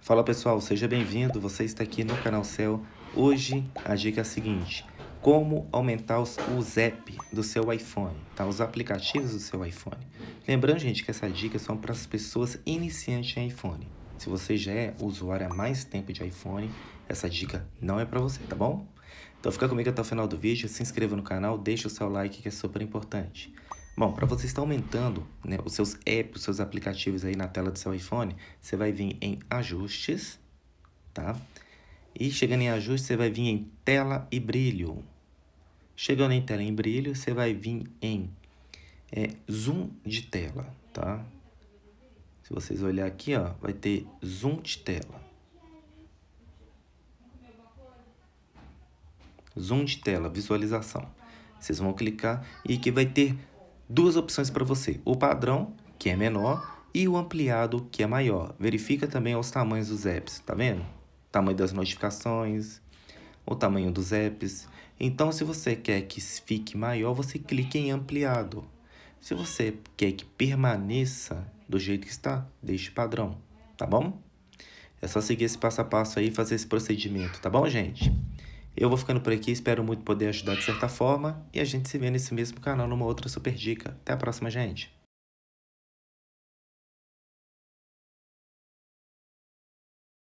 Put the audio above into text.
Fala pessoal, seja bem-vindo, você está aqui no canal Cell. Hoje a dica é a seguinte, como aumentar os, o app do seu iPhone, tá? os aplicativos do seu iPhone. Lembrando, gente, que essa dica é são para as pessoas iniciantes em iPhone. Se você já é usuário há mais tempo de iPhone, essa dica não é para você, tá bom? Então fica comigo até o final do vídeo, se inscreva no canal, deixa o seu like que é super importante. Bom, para você estar aumentando né, os seus apps, os seus aplicativos aí na tela do seu iPhone, você vai vir em ajustes, tá? E chegando em ajustes, você vai vir em tela e brilho. Chegando em tela e brilho, você vai vir em é, zoom de tela, tá? Se vocês olhar aqui, ó, vai ter zoom de tela. Zoom de tela, visualização. Vocês vão clicar e aqui vai ter duas opções para você: o padrão, que é menor, e o ampliado, que é maior. Verifica também os tamanhos dos apps, tá vendo? Tamanho das notificações, o tamanho dos apps. Então, se você quer que fique maior, você clica em ampliado. Se você quer que permaneça do jeito que está, deixe padrão, tá bom? É só seguir esse passo a passo aí e fazer esse procedimento, tá bom, gente? Eu vou ficando por aqui, espero muito poder ajudar de certa forma. E a gente se vê nesse mesmo canal numa outra super dica. Até a próxima, gente!